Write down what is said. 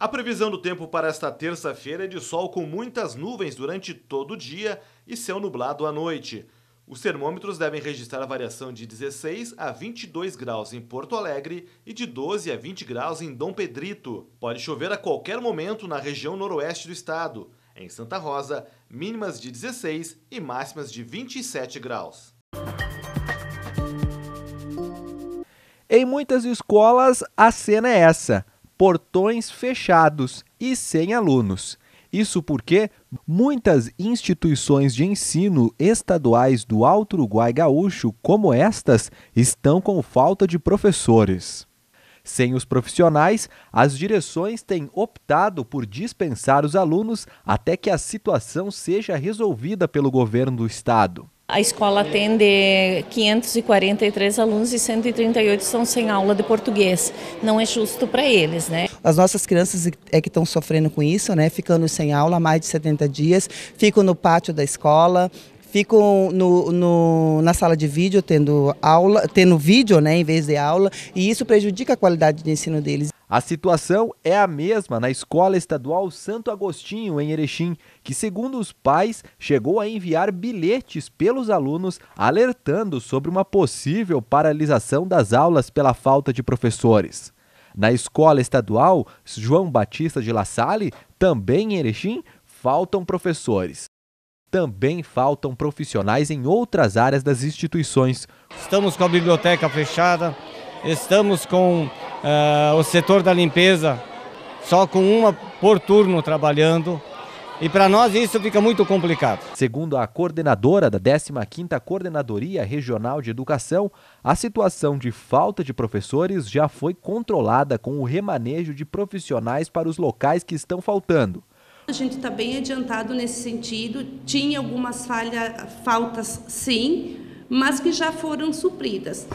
A previsão do tempo para esta terça-feira é de sol com muitas nuvens durante todo o dia e céu nublado à noite. Os termômetros devem registrar a variação de 16 a 22 graus em Porto Alegre e de 12 a 20 graus em Dom Pedrito. Pode chover a qualquer momento na região noroeste do estado. Em Santa Rosa, mínimas de 16 e máximas de 27 graus. Em muitas escolas, a cena é essa portões fechados e sem alunos. Isso porque muitas instituições de ensino estaduais do Alto Uruguai Gaúcho, como estas, estão com falta de professores. Sem os profissionais, as direções têm optado por dispensar os alunos até que a situação seja resolvida pelo governo do estado. A escola atende 543 alunos e 138 estão sem aula de português. Não é justo para eles, né? As nossas crianças é que estão sofrendo com isso, né? Ficando sem aula há mais de 70 dias, ficam no pátio da escola, ficam no, no, na sala de vídeo tendo aula, tendo vídeo, né, em vez de aula, e isso prejudica a qualidade de ensino deles. A situação é a mesma na Escola Estadual Santo Agostinho, em Erechim, que, segundo os pais, chegou a enviar bilhetes pelos alunos alertando sobre uma possível paralisação das aulas pela falta de professores. Na Escola Estadual João Batista de La Salle, também em Erechim, faltam professores. Também faltam profissionais em outras áreas das instituições. Estamos com a biblioteca fechada, estamos com uh, o setor da limpeza só com uma por turno trabalhando. E para nós isso fica muito complicado. Segundo a coordenadora da 15ª Coordenadoria Regional de Educação, a situação de falta de professores já foi controlada com o remanejo de profissionais para os locais que estão faltando. A gente está bem adiantado nesse sentido. Tinha algumas falha, faltas, sim, mas que já foram supridas.